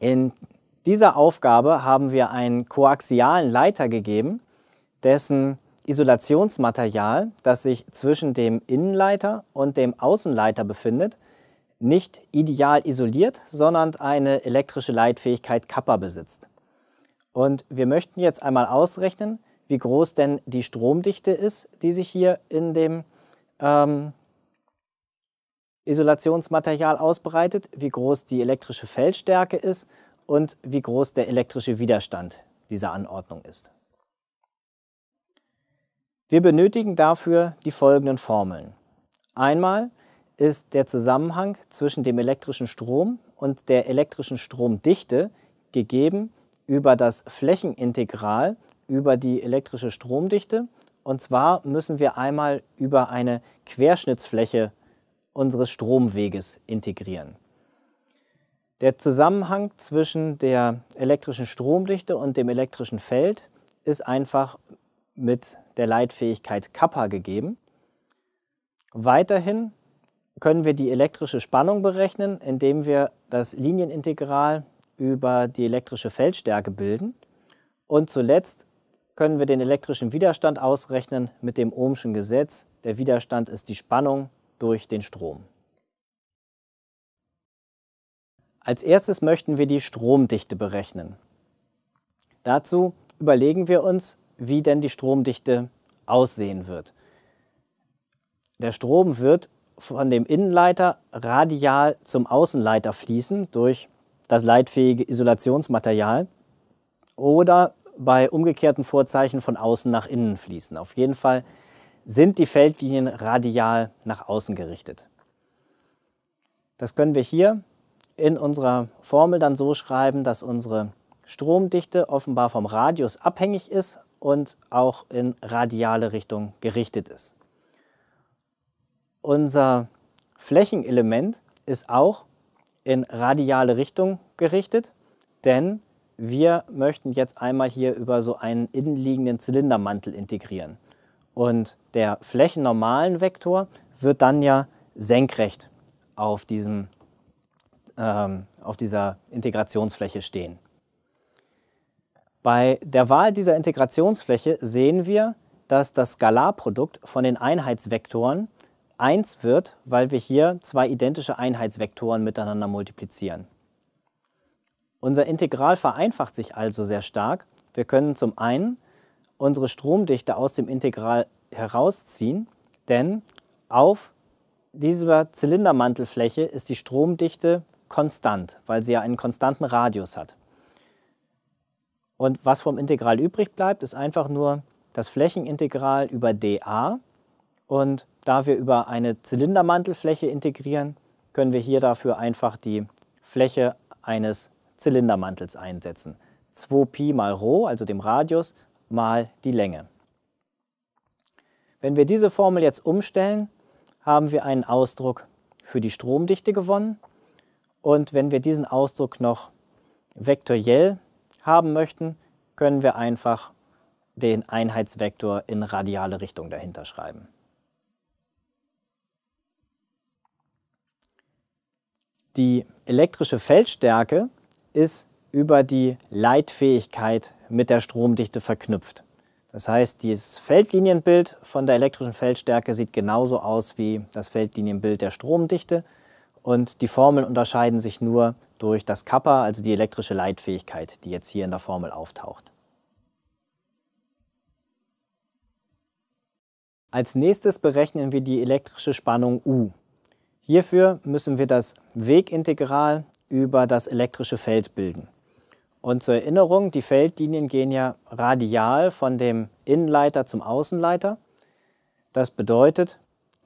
In dieser Aufgabe haben wir einen koaxialen Leiter gegeben, dessen Isolationsmaterial, das sich zwischen dem Innenleiter und dem Außenleiter befindet, nicht ideal isoliert, sondern eine elektrische Leitfähigkeit Kappa besitzt. Und wir möchten jetzt einmal ausrechnen, wie groß denn die Stromdichte ist, die sich hier in dem ähm, Isolationsmaterial ausbereitet, wie groß die elektrische Feldstärke ist und wie groß der elektrische Widerstand dieser Anordnung ist. Wir benötigen dafür die folgenden Formeln. Einmal ist der Zusammenhang zwischen dem elektrischen Strom und der elektrischen Stromdichte gegeben über das Flächenintegral über die elektrische Stromdichte. Und zwar müssen wir einmal über eine Querschnittsfläche unseres Stromweges integrieren. Der Zusammenhang zwischen der elektrischen Stromdichte und dem elektrischen Feld ist einfach mit der Leitfähigkeit Kappa gegeben. Weiterhin können wir die elektrische Spannung berechnen, indem wir das Linienintegral über die elektrische Feldstärke bilden. Und zuletzt können wir den elektrischen Widerstand ausrechnen mit dem Ohmschen Gesetz. Der Widerstand ist die Spannung durch den Strom. Als erstes möchten wir die Stromdichte berechnen. Dazu überlegen wir uns, wie denn die Stromdichte aussehen wird. Der Strom wird von dem Innenleiter radial zum Außenleiter fließen durch das leitfähige Isolationsmaterial oder bei umgekehrten Vorzeichen von außen nach innen fließen. Auf jeden Fall sind die Feldlinien radial nach außen gerichtet. Das können wir hier in unserer Formel dann so schreiben, dass unsere Stromdichte offenbar vom Radius abhängig ist und auch in radiale Richtung gerichtet ist. Unser Flächenelement ist auch in radiale Richtung gerichtet, denn wir möchten jetzt einmal hier über so einen innenliegenden Zylindermantel integrieren. Und der flächennormalen Vektor wird dann ja senkrecht auf, diesem, ähm, auf dieser Integrationsfläche stehen. Bei der Wahl dieser Integrationsfläche sehen wir, dass das Skalarprodukt von den Einheitsvektoren 1 wird, weil wir hier zwei identische Einheitsvektoren miteinander multiplizieren. Unser Integral vereinfacht sich also sehr stark. Wir können zum einen unsere Stromdichte aus dem Integral herausziehen, denn auf dieser Zylindermantelfläche ist die Stromdichte konstant, weil sie ja einen konstanten Radius hat. Und was vom Integral übrig bleibt, ist einfach nur das Flächenintegral über dA. Und da wir über eine Zylindermantelfläche integrieren, können wir hier dafür einfach die Fläche eines Zylindermantels einsetzen. 2π mal ρ, also dem Radius, mal die Länge. Wenn wir diese Formel jetzt umstellen, haben wir einen Ausdruck für die Stromdichte gewonnen. Und wenn wir diesen Ausdruck noch vektoriell haben möchten, können wir einfach den Einheitsvektor in radiale Richtung dahinter schreiben. Die elektrische Feldstärke ist über die Leitfähigkeit mit der Stromdichte verknüpft. Das heißt, dieses Feldlinienbild von der elektrischen Feldstärke sieht genauso aus wie das Feldlinienbild der Stromdichte und die Formeln unterscheiden sich nur durch das Kappa, also die elektrische Leitfähigkeit, die jetzt hier in der Formel auftaucht. Als nächstes berechnen wir die elektrische Spannung U. Hierfür müssen wir das Wegintegral über das elektrische Feld bilden. Und zur Erinnerung, die Feldlinien gehen ja radial von dem Innenleiter zum Außenleiter. Das bedeutet,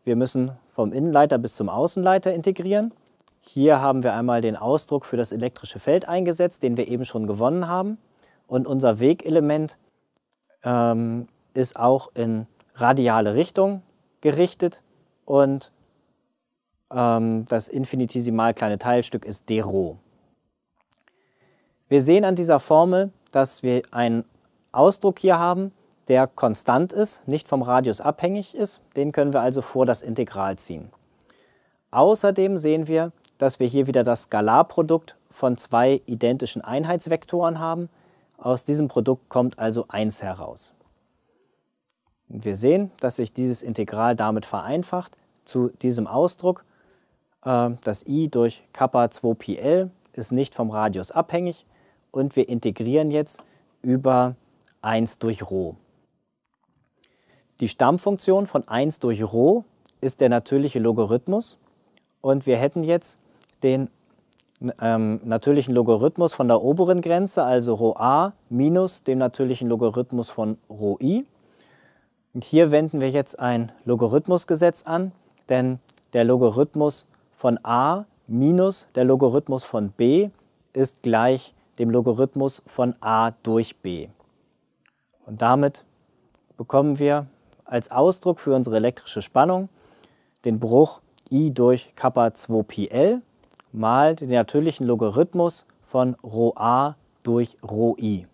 wir müssen vom Innenleiter bis zum Außenleiter integrieren. Hier haben wir einmal den Ausdruck für das elektrische Feld eingesetzt, den wir eben schon gewonnen haben. Und unser Wegelement ähm, ist auch in radiale Richtung gerichtet und ähm, das infinitesimal kleine Teilstück ist d Rho. Wir sehen an dieser Formel, dass wir einen Ausdruck hier haben, der konstant ist, nicht vom Radius abhängig ist. Den können wir also vor das Integral ziehen. Außerdem sehen wir, dass wir hier wieder das Skalarprodukt von zwei identischen Einheitsvektoren haben. Aus diesem Produkt kommt also 1 heraus. Wir sehen, dass sich dieses Integral damit vereinfacht zu diesem Ausdruck. Äh, das i durch Kappa 2 pi L ist nicht vom Radius abhängig und wir integrieren jetzt über 1 durch Rho. Die Stammfunktion von 1 durch Rho ist der natürliche Logarithmus und wir hätten jetzt den ähm, natürlichen Logarithmus von der oberen Grenze, also Rho a minus dem natürlichen Logarithmus von Rho i. Und hier wenden wir jetzt ein Logarithmusgesetz an, denn der Logarithmus von a minus der Logarithmus von b ist gleich dem Logarithmus von a durch b. Und damit bekommen wir als Ausdruck für unsere elektrische Spannung den Bruch i durch Kappa 2πl mal den natürlichen Logarithmus von ρ a durch ρ i.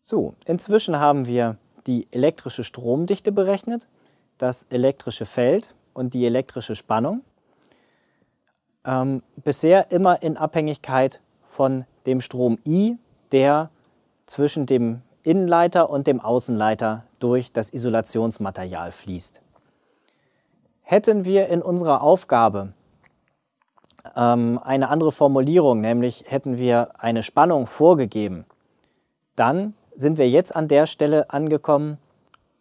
So, inzwischen haben wir die elektrische Stromdichte berechnet, das elektrische Feld und die elektrische Spannung ähm, bisher immer in Abhängigkeit von dem Strom I, der zwischen dem Innenleiter und dem Außenleiter durch das Isolationsmaterial fließt. Hätten wir in unserer Aufgabe ähm, eine andere Formulierung, nämlich hätten wir eine Spannung vorgegeben, dann sind wir jetzt an der Stelle angekommen,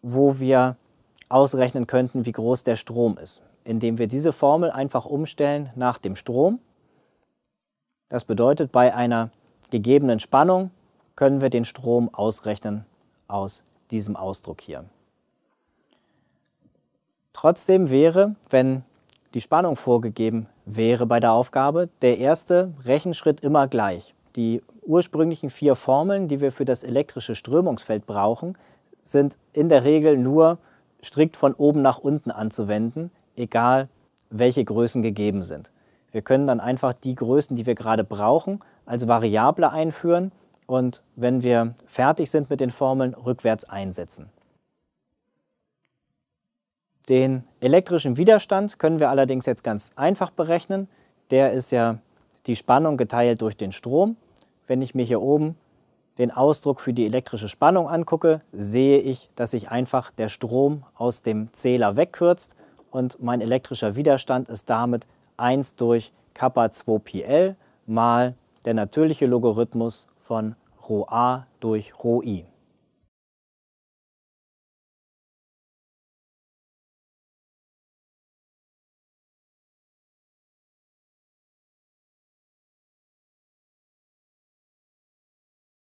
wo wir ausrechnen könnten, wie groß der Strom ist indem wir diese Formel einfach umstellen nach dem Strom. Das bedeutet, bei einer gegebenen Spannung können wir den Strom ausrechnen aus diesem Ausdruck hier. Trotzdem wäre, wenn die Spannung vorgegeben wäre bei der Aufgabe, der erste Rechenschritt immer gleich. Die ursprünglichen vier Formeln, die wir für das elektrische Strömungsfeld brauchen, sind in der Regel nur strikt von oben nach unten anzuwenden, egal welche Größen gegeben sind. Wir können dann einfach die Größen, die wir gerade brauchen, als Variable einführen und wenn wir fertig sind mit den Formeln, rückwärts einsetzen. Den elektrischen Widerstand können wir allerdings jetzt ganz einfach berechnen. Der ist ja die Spannung geteilt durch den Strom. Wenn ich mir hier oben den Ausdruck für die elektrische Spannung angucke, sehe ich, dass sich einfach der Strom aus dem Zähler wegkürzt und mein elektrischer Widerstand ist damit 1 durch Kappa 2 πl mal der natürliche Logarithmus von ρA durch ρI.